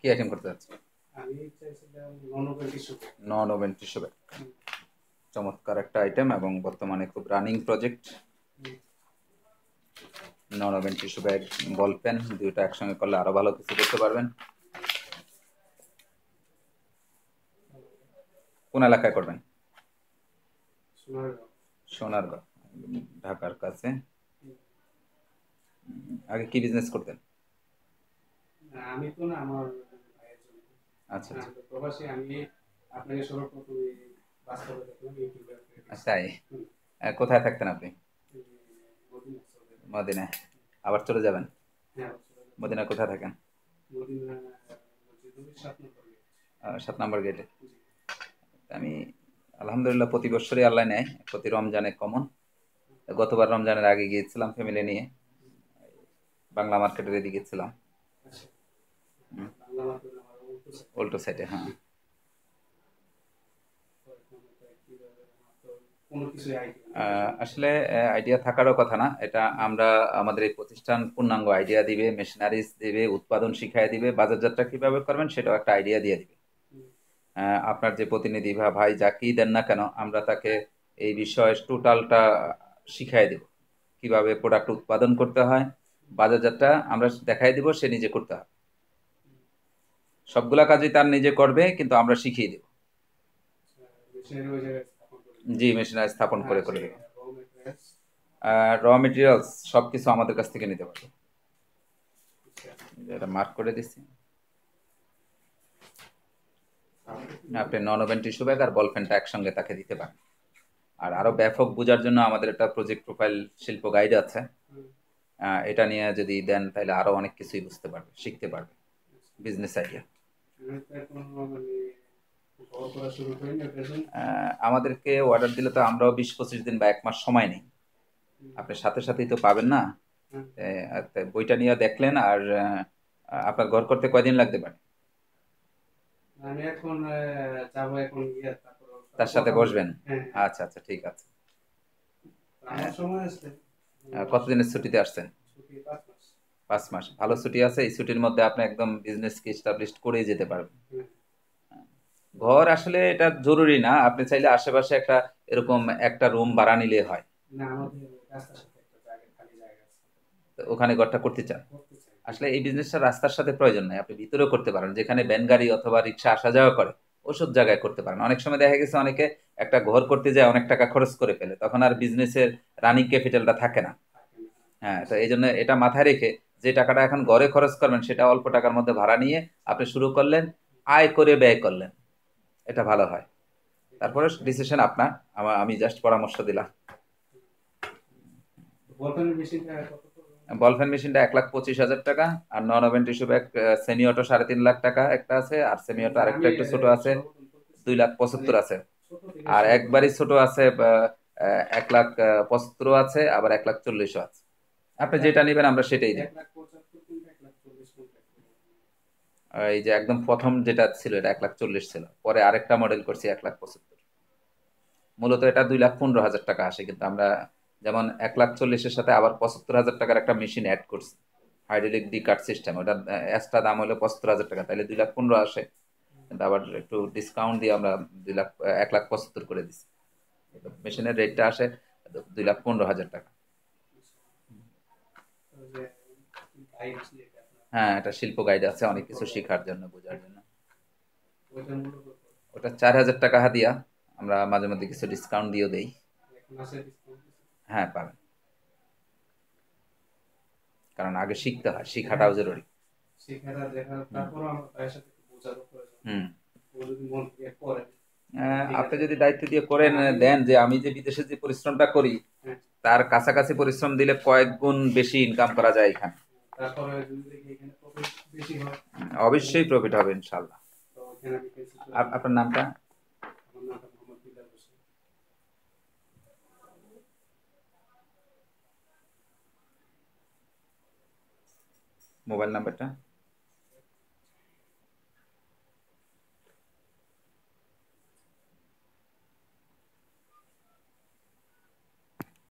কি আইটেম করতে চাচ্ছেন নন ওভেন টিস্যু ব্যাগ চমৎকার একটা আইটেম এবং বর্তমানে খুব running project non woven tissue bag ball pen দুইটা একসঙ্গে করলে আরও ভালো কিছু করতে পারবেন কোন এলাকায় করবেন সোনারগাঁও ঢাকার কাছে আগে কি বিজনেস করতেন আমি তো না আমার আচ্ছা, হ্যাঁ, আচ্ছা কোথায় থাকতেন আপনি মদিনায় আবার চলে যাবেন হ্যাঁ, মদিনা কোথায় থাকেন সাত নম্বর গেটে আমি আলহামদুলিল্লাহ প্রতি বছরই আল্লাহ নেয় প্রতি রমজানে কমন গতবার রমজানের আগে গিয়েছিলাম ফ্যামিলি নিয়ে বাংলা মার্কেটের এদিকে গেছিলাম আচ্ছা। উল্টো সাইডে হ্যাঁ আসলে আইডিয়া থাকারও কথা না এটা আমরা আমাদের এই প্রতিষ্ঠান পূর্ণাঙ্গ আইডিয়া দিবে মেশিনারিজ দিবে উৎপাদন শিখাই দিবে বাজারজাতটা কীভাবে করবেন সেটাও একটা আইডিয়া দিয়ে দিবে আপনার যে প্রতিনিধি বা ভাই যাকেই দেন না কেন আমরা তাকে এই বিষয়ে টোটালটা শিখাই দেব কিভাবে প্রোডাক্ট উৎপাদন করতে হয় বাজারজাতটা আমরা দেখাই দিব সে নিজে করতে হবে সবগুলা কাজই তার নিজে করবে কিন্তু আমরা শিখিয়ে দেব জি মেশিনারি স্থাপন করে করে দেব র মেটেরিয়ালস সব কিছু আমাদের কাছ থেকে নিতে পারবে এটা মার্ক করে দিচ্ছি আপনি নন ওভেন টিস্যু ব্যাগ আর বল পেনটা একসঙ্গে তাকে দিতে পারেন আর আরও ব্যাপক বোঝার জন্য আমাদের একটা প্রজেক্ট প্রোফাইল শিল্প গাইড আছে এটা নিয়ে যদি দেন তাহলে আরও অনেক কিছুই বুঝতে পারবে শিখতে পারবে বিজনেস আইডিয়া আমাদেরকে অর্ডার দিলে তো আমরাও বিশ পঁচিশ দিন বা এক মাস সময় নেই আপনি সাথে সাথেই তো পাবেন না হ্যাঁ। বইটা নিয়ে দেখলেন আর আপনার ঘর করতে কয়দিন লাগতে পারে তার সাথে বসবেন হ্যাঁ। আচ্ছা আচ্ছা ঠিক আছে কতদিনের ছুটিতে আসছেন পাঁচ মাস ভালো ছুটি আছে এই ছুটির মধ্যে আপনি একদম বিজনেসকে এস্টাবলিশ করেই যেতে পারবেন ঘর আসলে এটা জরুরি না আপনি চাইলে আশেপাশে একটা এরকম একটা রুম ভাড়া নিলে হয় ওখানে ঘরটা করতে চান আসলে এই বিজনেসটা রাস্তার সাথে প্রয়োজন নাই আপনি ভিতরেও করতে পারেন যেখানে ব্যান গাড়ি অথবা রিক্সা আসা যাওয়া করে ওসব জায়গায় করতে পারেন অনেক সময় দেখা গেছে অনেকে একটা ঘর করতে যায় অনেক টাকা খরচ করে ফেলে তখন আর বিজনেসের রানিং ক্যাপিটালটা থাকে না হ্যাঁ তো এই জন্য এটা মাথায় রেখে যে টাকাটা এখন ঘরে খরচ করবেন সেটা অল্প টাকার মধ্যে ভাড়া নিয়ে আপনি শুরু করলেন আয় করে ব্যয় করলেন এটা ভালো হয় তারপরে ডিসিশন আপনার আমার আমি জাস্ট পরামর্শ দিলাম বলফেন মেশিনটা এক লাখ পঁচিশ হাজার টাকা আর non woven tissue bag semi auto সাড়ে তিন লাখ টাকা একটা আছে আর সেমি অটো আরেকটা একটু ছোট আছে দুই লাখ পঁচাত্তর আছে আর একবারই ছোট আছে এক লাখ পঁচাত্তরও আছে আবার এক লাখ চল্লিশও আছে আপনি যেটা নেবেন আমরা সেটাই দেব এই যে একদম প্রথম যেটা ছিল এটা এক লাখ চল্লিশ ছিল পরে আরেকটা মডেল করছি এক লাখ পঁচাত্তর মূলত এটা দুই লাখ পনেরো হাজার টাকা আসে কিন্তু আমরা যেমন এক লাখ চল্লিশের সাথে আবার পঁচাত্তর হাজার টাকার একটা মেশিন অ্যাড করছি হাইড্রোলিক ডি কার্ড সিস্টেম ওটা এক্সট্রা দাম হলো পঁচাত্তর হাজার টাকা তাহলে দুই লাখ পনেরো আসে কিন্তু আবার একটু ডিসকাউন্ট দিয়ে আমরা দুই লাখ এক লাখ পঁচাত্তর করে দিচ্ছি মেশিনের রেটটা আসে দুই লাখ পনেরো হাজার টাকা হ্যাঁ এটা শিল্প গাইড আছে অনেক কিছু শেখার জন্য বোঝার জন্য ওটা চার হাজার টাকা হাতিয়া আমরা মাঝে মধ্যে কিছু ডিসকাউন্ট দিয়েও দেই হ্যাঁ পাবেন কারণ আগে শিখতে হয় শিখাটাও জরুরি হ্যাঁ, আপনি যদি দায়িত্ব দিয়ে করেন দেন যে আমি যে বিদেশে যে পরিশ্রমটা করি হ্যাঁ। তার কাছাকাছি পরিশ্রম দিলে কয়েক গুণ বেশি ইনকাম করা যায় এখানে অবশ্যই প্রফিট হবে ইনশাল্লাহ আপনার নামটা মোবাইল নাম্বারটা